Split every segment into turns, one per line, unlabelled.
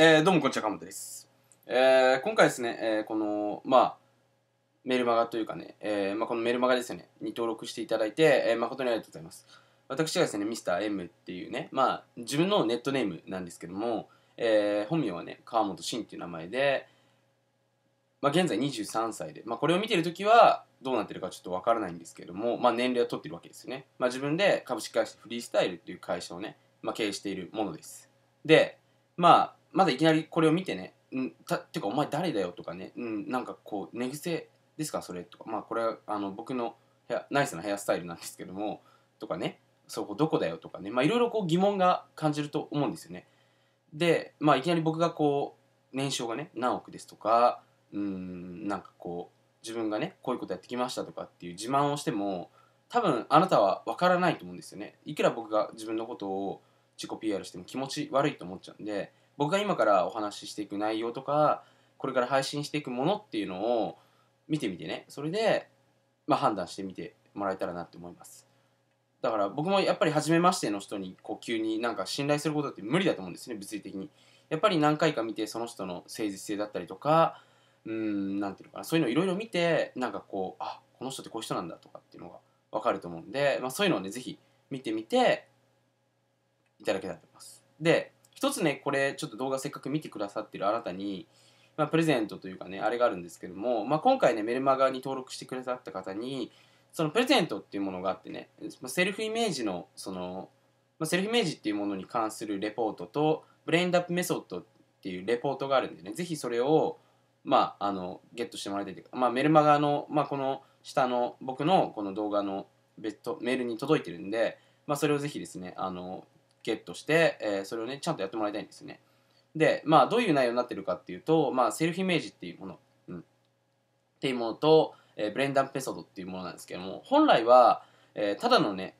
えー、どうもこんにちは、かもです。えー、今回ですね、えー、この、まあ、メルマガというかね、えまあ、このメルマガですよね、に登録していただいて、え誠にありがとうございます。私はですね、Mr. M っていうね、まあ、自分のネットネームなんですけども、え本名はね、川本真っていう名前で、まあ、現在23歳で、まあ、これを見てるときは、どうなってるかちょっとわからないんですけども、まあ、年齢は取ってるわけですよね。まあ、自分で株式会社フリースタイルっていう会社をね、まあ、経営しているものです。で、まあ、まだいきなりこれを見てね、うんたっていうかお前誰だよとかね、うん、なんかこう寝癖ですかそれとかまあこれはあの僕のヘアナイスなヘアスタイルなんですけどもとかねそこどこだよとかねまあいろいろこう疑問が感じると思うんですよねでまあいきなり僕がこう年商がね何億ですとかうんなんかこう自分がねこういうことやってきましたとかっていう自慢をしても多分あなたは分からないと思うんですよねいくら僕が自分のことを自己 PR しても気持ち悪いと思っちゃうんで僕が今からお話ししていく内容とかこれから配信していくものっていうのを見てみてねそれで、まあ、判断してみてもらえたらなって思いますだから僕もやっぱり初めましての人にこう急になんか信頼することって無理だと思うんですね物理的にやっぱり何回か見てその人の誠実性だったりとかうんなんていうのかなそういうのいろいろ見てなんかこうあこの人ってこういう人なんだとかっていうのが分かると思うんで、まあ、そういうのをね是非見てみていただけたらと思いますで一つねこれちょっと動画せっかく見てくださってる新たに、まあ、プレゼントというかねあれがあるんですけども、まあ、今回ねメルマガに登録してくださった方にそのプレゼントっていうものがあってね、まセルフイメージのその、まセルフイメージっていうものに関するレポートとブレインアップメソッドっていうレポートがあるんでね是非それをまあ、あのゲットしてもらいたいというか、まあ、メルマガの、まあ、この下の僕のこの動画の別途メールに届いてるんで、まあ、それをぜひですねあのゲットして、えー、それをね、ちゃんとやってもらいたいんですね。で、まあ、どういう内容になってるかっていうと、まあ、セルフイメージっていうもの、うん、っていうものと、えー、ブレンダンペソドっていうものなんですけども、本来は、えー、ただのね、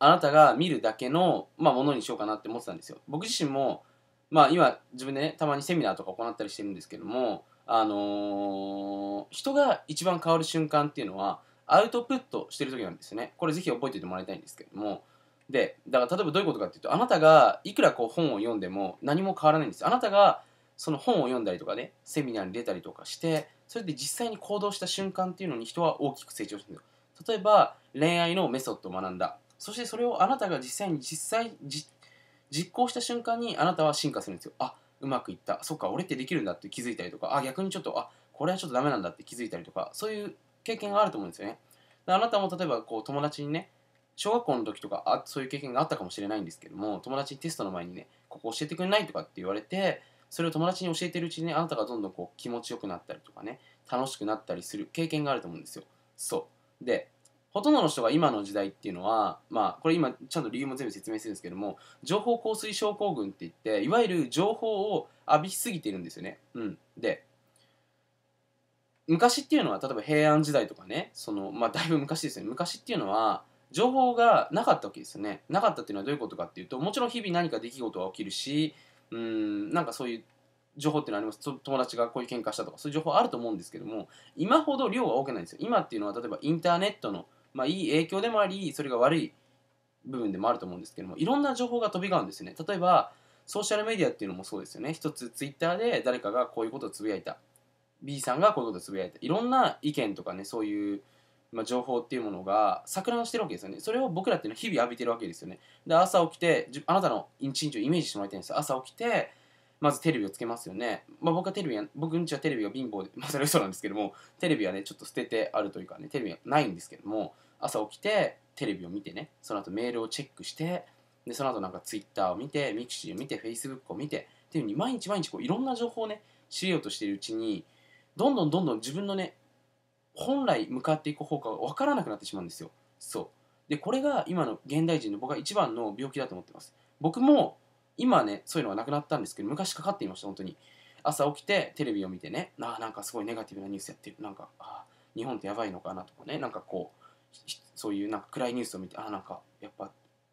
あなたが見るだけの、まあ、ものにしようかなって思ってたんですよ。僕自身も、まあ、今、自分でね、たまにセミナーとか行ったりしてるんですけども、あのー、人が一番変わる瞬間っていうのは、アウトプットしてる時なんですね。これぜひ覚えておいてもらいたいんですけども、でだから例えばどういうことかっていうとあなたがいくらこう本を読んでも何も変わらないんですあなたがその本を読んだりとかねセミナーに出たりとかしてそれで実際に行動した瞬間っていうのに人は大きく成長するんですよ例えば恋愛のメソッドを学んだそしてそれをあなたが実際に実際実行した瞬間にあなたは進化するんですよあうまくいったそっか俺ってできるんだって気づいたりとかあ逆にちょっとあこれはちょっとダメなんだって気づいたりとかそういう経験があると思うんですよねあなたも例えばこう友達にね小学校の時とかあそういう経験があったかもしれないんですけども友達にテストの前にねここ教えてくれないとかって言われてそれを友達に教えてるうちに、ね、あなたがどんどんこう気持ちよくなったりとかね楽しくなったりする経験があると思うんですよそうでほとんどの人が今の時代っていうのはまあこれ今ちゃんと理由も全部説明するんですけども情報降水症候群って言っていわゆる情報を浴びすぎてるんですよねうんで昔っていうのは例えば平安時代とかねそのまあだいぶ昔ですよね昔っていうのは情報がなかったわけですよね。なかったっていうのはどういうことかっていうと、もちろん日々何か出来事は起きるし、うん、なんかそういう情報っていうのはあります。友達がこういう喧嘩したとか、そういう情報あると思うんですけども、今ほど量は多くないんですよ。今っていうのは、例えばインターネットの、まあ、いい影響でもあり、それが悪い部分でもあると思うんですけども、いろんな情報が飛び交うんですよね。例えば、ソーシャルメディアっていうのもそうですよね。一つツイッターで誰かがこういうことをつぶやいた。B さんがこういうことをつぶやいた。いろんな意見とかね、そういうまあ、情報っていうものが錯乱してるわけですよね。それを僕らっていうのは日々浴びてるわけですよね。で、朝起きて、あなたの一日をイメージしてもらいたいんですよ。朝起きて、まずテレビをつけますよね。まあ、僕はテレビは僕んちはテレビは貧乏で、まあ、それは嘘なんですけども、テレビはね、ちょっと捨ててあるというかね、テレビはないんですけども、朝起きて、テレビを見てね、その後メールをチェックして、で、その後なんか Twitter を見て、ミクシーを見て、Facebook を見て、っていうふうに毎日毎日こういろんな情報をね、知りようとしているうちに、どんどんどんどん自分のね、本来向かっていく方向が分からなくなってしまうんですよそうでこれが今の現代人の僕は一番の病気だと思ってます僕も今ねそういうのがなくなったんですけど昔かかっていました本当に朝起きてテレビを見てねあなんかすごいネガティブなニュースやってるなんかあ日本ってやばいのかなとかねなんかこうそういうなんか暗いニュースを見てあなんかやっぱ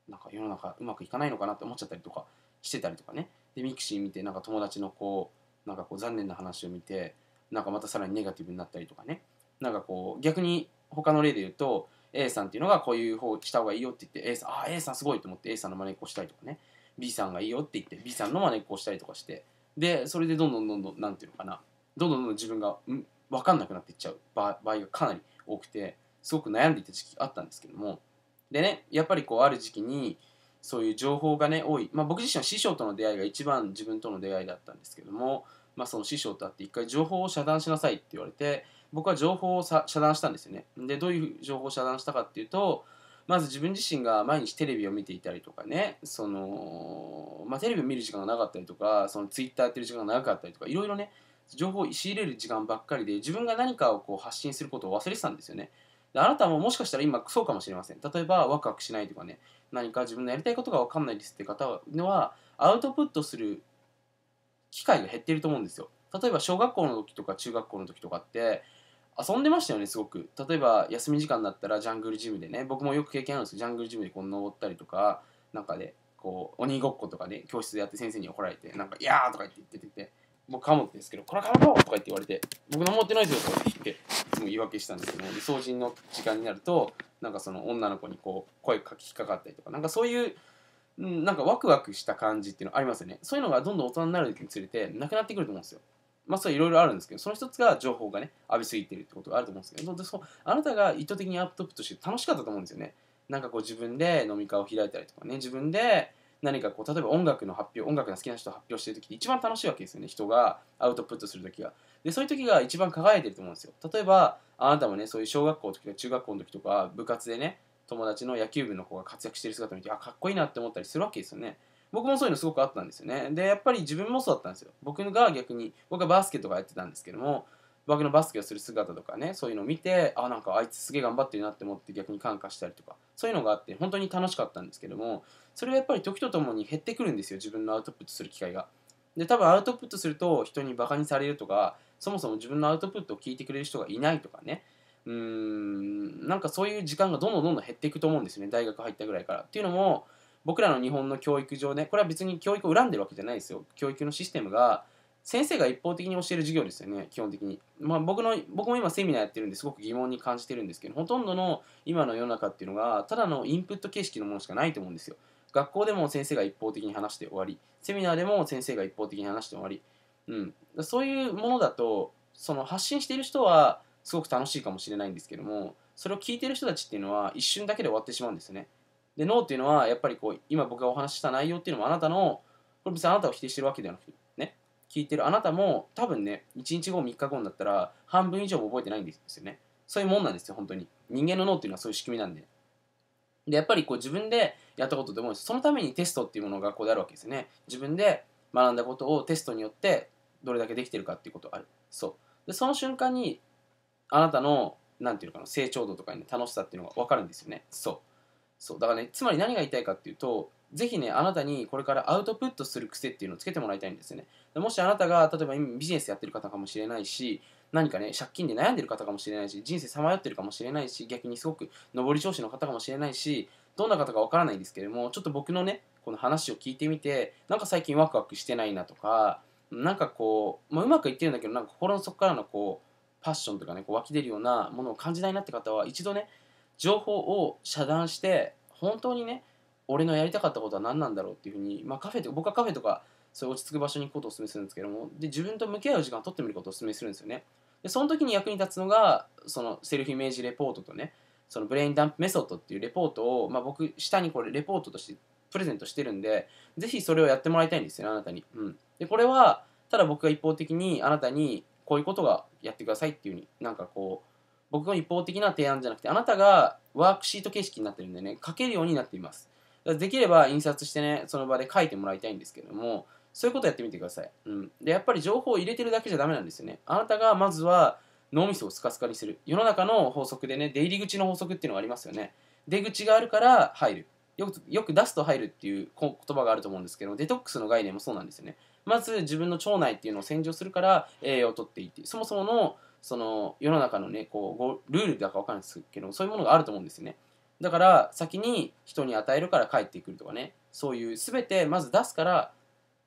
なんか世の中うまくいかないのかなって思っちゃったりとかしてたりとかねでミクシー見てなんか友達のこうなんかこう残念な話を見てなんかまたさらにネガティブになったりとかねなんかこう逆に他の例で言うと A さんっていうのがこういう方した方がいいよって言って A さんああ A さんすごいと思って A さんの真似っこしたりとかね B さんがいいよって言って B さんの真似っこしたりとかしてでそれでどんどんどんどんなんていうのかなどんどんどんどん自分がん分かんなくなっていっちゃう場合がかなり多くてすごく悩んでいた時期があったんですけどもでねやっぱりこうある時期にそういう情報がね多い、まあ、僕自身は師匠との出会いが一番自分との出会いだったんですけども、まあ、その師匠と会って一回情報を遮断しなさいって言われて僕は情報を遮断したんですよね。で、どういう情報を遮断したかっていうと、まず自分自身が毎日テレビを見ていたりとかね、その、まあ、テレビを見る時間がなかったりとか、そのツイッターやってる時間が長かったりとか、いろいろね、情報を仕入れる時間ばっかりで、自分が何かをこう発信することを忘れてたんですよね。であなたももしかしたら今そうかもしれません。例えばワクワクしないとかね、何か自分のやりたいことが分かんないですって方は、アウトプットする機会が減っていると思うんですよ。例えば小学校の時とか中学校の時とかって遊んでましたよねすごく例えば休み時間だったらジャングルジムでね僕もよく経験あるんですけどジャングルジムでこう登ったりとかなんかでこう鬼ごっことかで、ね、教室でやって先生に怒られてなんか「いやー」とか言って言ってて僕カモですけど「これカモ!」とか言って言われて「僕登ってないですよ」とか言っていつも言い訳したんですけどで掃除の時間になるとなんかその女の子にこう声かきかかったりとかなんかそういうなんかワクワクした感じっていうのありますよねそういうのがどんどん大人になるにつれてなくなってくると思うんですよまあそれいろいろあるんですけどその一つが情報がね浴びすぎてるってことがあると思うんですけどでそうあなたが意図的にアップトップとして楽しかったと思うんですよねなんかこう自分で飲み会を開いたりとかね自分で何かこう例えば音楽の発表音楽が好きな人を発表してる時って一番楽しいわけですよね人がアウトプットする時がでそういう時が一番輝いてると思うんですよ例えばあなたもねそういう小学校の時とか中学校の時とか部活でね友達の野球部の子が活躍してる姿を見てあかっこいいなって思ったりするわけですよね僕もそういうのすごくあったんですよね。で、やっぱり自分もそうだったんですよ。僕が逆に、僕はバスケとかやってたんですけども、僕のバスケをする姿とかね、そういうのを見て、あ、なんかあいつすげえ頑張ってるなって思って逆に感化したりとか、そういうのがあって、本当に楽しかったんですけども、それはやっぱり時とともに減ってくるんですよ、自分のアウトプットする機会が。で、多分アウトプットすると人にバカにされるとか、そもそも自分のアウトプットを聞いてくれる人がいないとかね、うーんなんかそういう時間がどんどんどんどん減っていくと思うんですよね大学入ったぐらいから。っていうのも僕らの日本の教育上ねこれは別に教育を恨んでるわけじゃないですよ教育のシステムが先生が一方的に教える授業ですよね基本的に、まあ、僕の僕も今セミナーやってるんですごく疑問に感じてるんですけどほとんどの今の世の中っていうのがただのインプット形式のものしかないと思うんですよ学校でも先生が一方的に話して終わりセミナーでも先生が一方的に話して終わり、うん、そういうものだとその発信している人はすごく楽しいかもしれないんですけどもそれを聞いてる人たちっていうのは一瞬だけで終わってしまうんですよねで脳っていうのはやっぱりこう今僕がお話しした内容っていうのもあなたのこれ別にあなたを否定してるわけではなくてね聞いてるあなたも多分ね1日後3日後になったら半分以上も覚えてないんですよねそういうもんなんですよ本当に人間の脳っていうのはそういう仕組みなんででやっぱりこう自分でやったことでもそのためにテストっていうものがここであるわけですよね自分で学んだことをテストによってどれだけできてるかっていうことあるそうでその瞬間にあなたの何て言うのかな成長度とかに、ね、楽しさっていうのが分かるんですよねそうそうだからねつまり何が言いたいかっていうと是非ねあなたにこれからアウトプットする癖っていうのをつけてもらいたいんですよねもしあなたが例えば今ビジネスやってる方かもしれないし何かね借金で悩んでる方かもしれないし人生さまよってるかもしれないし逆にすごく上り調子の方かもしれないしどんな方かわからないんですけれどもちょっと僕のねこの話を聞いてみてなんか最近ワクワクしてないなとかなんかこう、まあ、うまくいってるんだけどなんか心の底からのこうパッションとかねこう湧き出るようなものを感じないなって方は一度ね情報を遮断して本当にね俺のやりたかったことは何なんだろうっていうふうに、まあ、カフェと僕はカフェとかそういう落ち着く場所に行くことをお勧めするんですけどもで自分と向き合う時間を取ってみることをお勧めするんですよねでその時に役に立つのがそのセルフイメージレポートとねそのブレインダンプメソッドっていうレポートを、まあ、僕下にこれレポートとしてプレゼントしてるんでぜひそれをやってもらいたいんですよ、ね、あなたに、うん、でこれはただ僕が一方的にあなたにこういうことがやってくださいっていうふうになんかこう僕の一方的な提案じゃなくて、あなたがワークシート形式になってるんでね、書けるようになっています。できれば印刷してね、その場で書いてもらいたいんですけども、そういうことやってみてください。うん。で、やっぱり情報を入れてるだけじゃダメなんですよね。あなたがまずは脳みそをスカスカにする。世の中の法則でね、出入り口の法則っていうのがありますよね。出口があるから入る。よくよく出すと入るっていう言葉があると思うんですけどデトックスの概念もそうなんですよねまず自分の腸内っていうのを洗浄するから栄養をとっていってそもそものその世の中のねこうルールだか分かんないですけどそういうものがあると思うんですよねだから先に人に与えるから帰ってくるとかねそういう全てまず出すから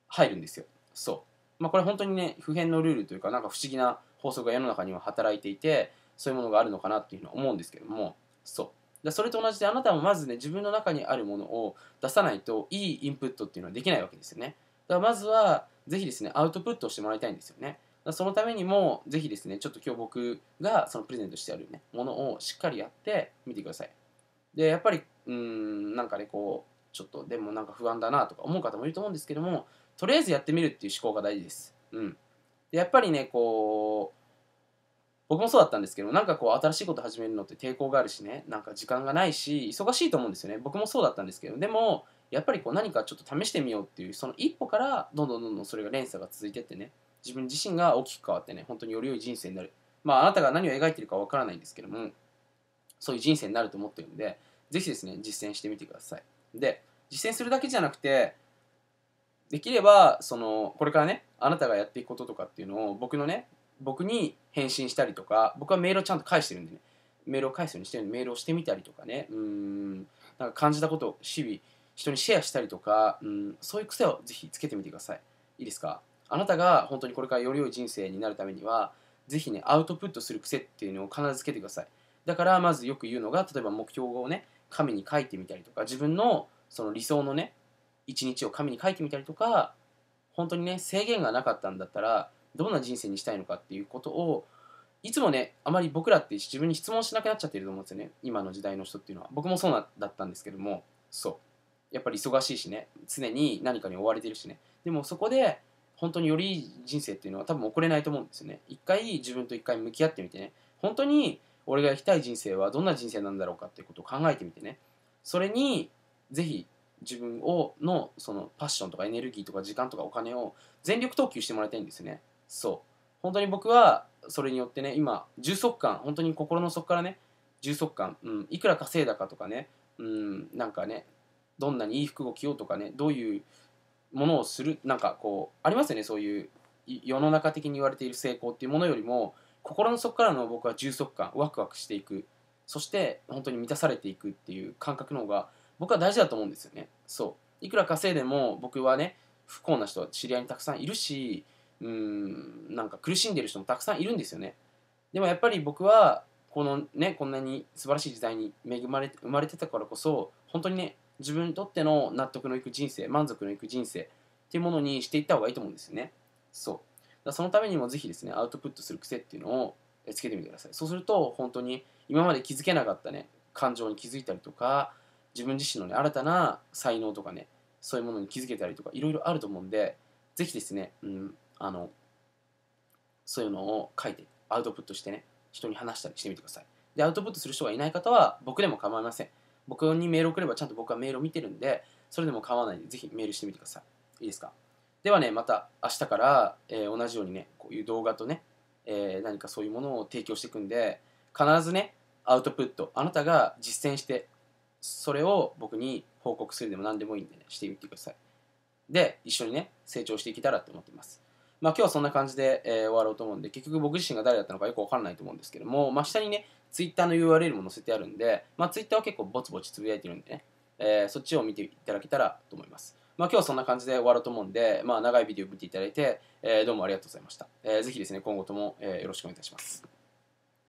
入るんですよそうまあこれ本当にね普遍のルールというかなんか不思議な法則が世の中には働いていてそういうものがあるのかなっていうふうに思うんですけどもそうだそれと同じであなたもまずね自分の中にあるものを出さないといいインプットっていうのはできないわけですよねだからまずは是非ですねアウトプットをしてもらいたいんですよねそのためにも、ぜひですね、ちょっと今日僕がそのプレゼントしてあるね、ものをしっかりやってみてください。で、やっぱり、うん、なんかね、こう、ちょっとでもなんか不安だなとか思う方もいると思うんですけども、とりあえずやってみるっていう思考が大事です。うん。でやっぱりね、こう、僕もそうだったんですけど、なんかこう、新しいこと始めるのって抵抗があるしね、なんか時間がないし、忙しいと思うんですよね。僕もそうだったんですけど、でも、やっぱりこう何かちょっと試してみようっていうその一歩からどんどんどんどんそれが連鎖が続いてってね自分自身が大きく変わってね本当により良い人生になるまああなたが何を描いてるかわからないんですけどもそういう人生になると思ってるんで是非ですね実践してみてくださいで実践するだけじゃなくてできればそのこれからねあなたがやっていくこととかっていうのを僕のね僕に返信したりとか僕はメールをちゃんと返してるんでねメールを返すようにしてるんでメールをしてみたりとかねうんなんか感じたことを日々人にシェアしたりとかうんそういう癖をぜひつけてみてくださいいいですかあなたが本当にこれからより良い人生になるためには是非ねアウトプットする癖っていうのを必ずつけてくださいだからまずよく言うのが例えば目標をね紙に書いてみたりとか自分のその理想のね一日を紙に書いてみたりとか本当にね制限がなかったんだったらどんな人生にしたいのかっていうことをいつもねあまり僕らって自分に質問しなくなっちゃってると思うんですよね今の時代の人っていうのは僕もそうだったんですけどもそうやっぱり忙しいしね常に何かに追われてるしねでもそこで本当により人生っていうのは多分送れないと思うんですよね一回自分と一回向き合ってみてね本当に俺が生きたい人生はどんな人生なんだろうかっていうことを考えてみてねそれにぜひ自分をのそのパッションとかエネルギーとか時間とかお金を全力投球してもらいたいんですよねそう本当に僕はそれによってね今充足感本当に心の底からね充足感、うん、いくら稼いだかとかね、うん、なんかねどんなにいい服を着ようとかねどういうものをするなんかこうありますよねそういう世の中的に言われている成功っていうものよりも心の底からの僕は充足感ワクワクしていくそして本当に満たされていくっていう感覚の方が僕は大事だと思うんですよねそういくら稼いでも僕はね不幸な人は知り合いにたくさんいるしうんなんか苦しんでる人もたくさんいるんですよねでもやっぱり僕はこのねこんなに素晴らしい時代に恵まれ生まれてたからこそ本当にね自分にとっての納得のいく人生満足のいく人生っていうものにしていった方がいいと思うんですよねそうそのためにもぜひですねアウトプットする癖っていうのをつけてみてくださいそうすると本当に今まで気づけなかったね感情に気づいたりとか自分自身のね新たな才能とかねそういうものに気づけたりとかいろいろあると思うんでぜひですね、うん、あのそういうのを書いてアウトプットしてね人に話したりしてみてくださいでアウトプットする人がいない方は僕でも構いません僕にメール送ればちゃんと僕はメールを見てるんで、それでも構わないんで、ぜひメールしてみてください。いいですかではね、また明日から、えー、同じようにね、こういう動画とね、えー、何かそういうものを提供していくんで、必ずね、アウトプット、あなたが実践して、それを僕に報告するでも何でもいいんでね、してみてください。で、一緒にね、成長していけたらと思ってます。まあ今日はそんな感じで、えー、終わろうと思うんで、結局僕自身が誰だったのかよくわからないと思うんですけども、まあ下にね、ツイッターの URL も載せてあるんで、まあ、ツイッターは結構ぼちぼちつぶやいてるんでね、えー、そっちを見ていただけたらと思います。まあ、今日はそんな感じで終わろうと思うんで、まあ、長いビデオ見ていただいて、えー、どうもありがとうございました。えー、ぜひですね、今後とも、えよろしくお願いいたします。